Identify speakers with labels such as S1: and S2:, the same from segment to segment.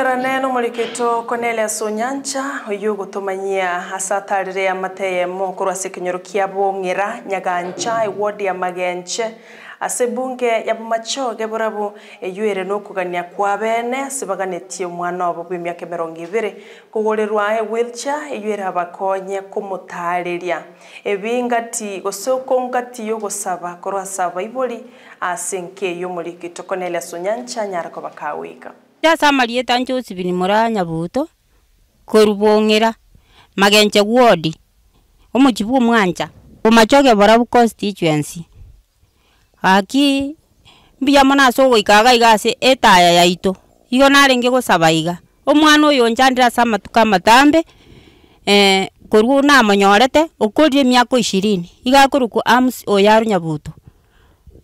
S1: peraneno mulikitu Cornelius Onyancha uyu gutumanyia ya mateye mokorwa sikinyoro kia bwong'ira nyagancha iwodi ya magenche ase bunge ya bumachoge burabo eyuere nokugania kwa bene sibaganitie omwana obo bwa emiaka emerongo ibere wilcha ewheelchair eyuere abakonye komutariria ebi ngati gosoko ngati yogosaba korwa saba ibori ase nke eyomorikito Cornelius Onyancha nyarako bakawika
S2: ndacamariä ta Josephine muranya buto korubong'era magenche wodi umuchibu omachoke bora bu constituency aki mbia mona ase ogoikaga iga ase etaya yaito igo narenge gosaba iga omwana oyo nchandire ase amatuka amatambe eh, korwa namonyorete okorire emiaka ishirini iga akorokwa ams oyo aronyabuto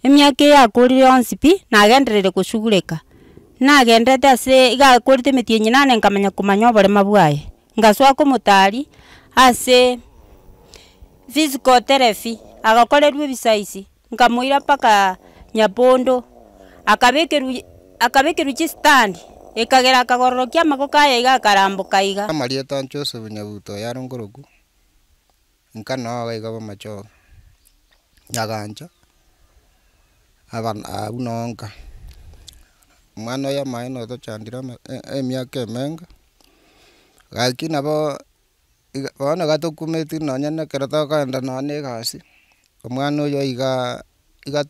S2: emiaka eye akorire onsipi nagenderere goshugureka nagendete ase igakũrĩte nyina ne nkamanya komanya oborema bwaye ngaswa kũmũtari ase physical therapy agakorerwa ebisaisi nkamoira paka nyapondo akabekerwa akabikirwa chistandi ekagera
S3: akagororokia amako aya igakarambuka iga amarieta nchosebu nyabuto yaro ngoroku nkanoga iga bamachoga nyagancha abana abu nonka mwana ya maino to chandira emiaka e, e, emenga gaki nabo bono gatokumeti nonya nekero tokoenda nonya egasi omwana oyo iga iga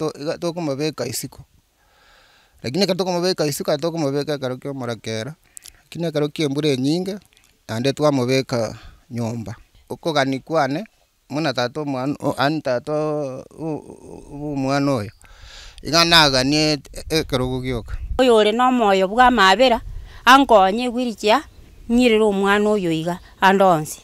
S3: tokomobeka isiko lakini ekero tokomobeka isiko aya tokomobeka ekero kia omorekera lakini ekero kia embura enyinge naende twamobeka nyomba okogani kwane muna tata omwana ani tata omwana oyo iganaganie ekerogo gioka
S2: oyo ore na omwoyo bwa mabira angonye igwirikia nyirira omwana oyo iga ande onsi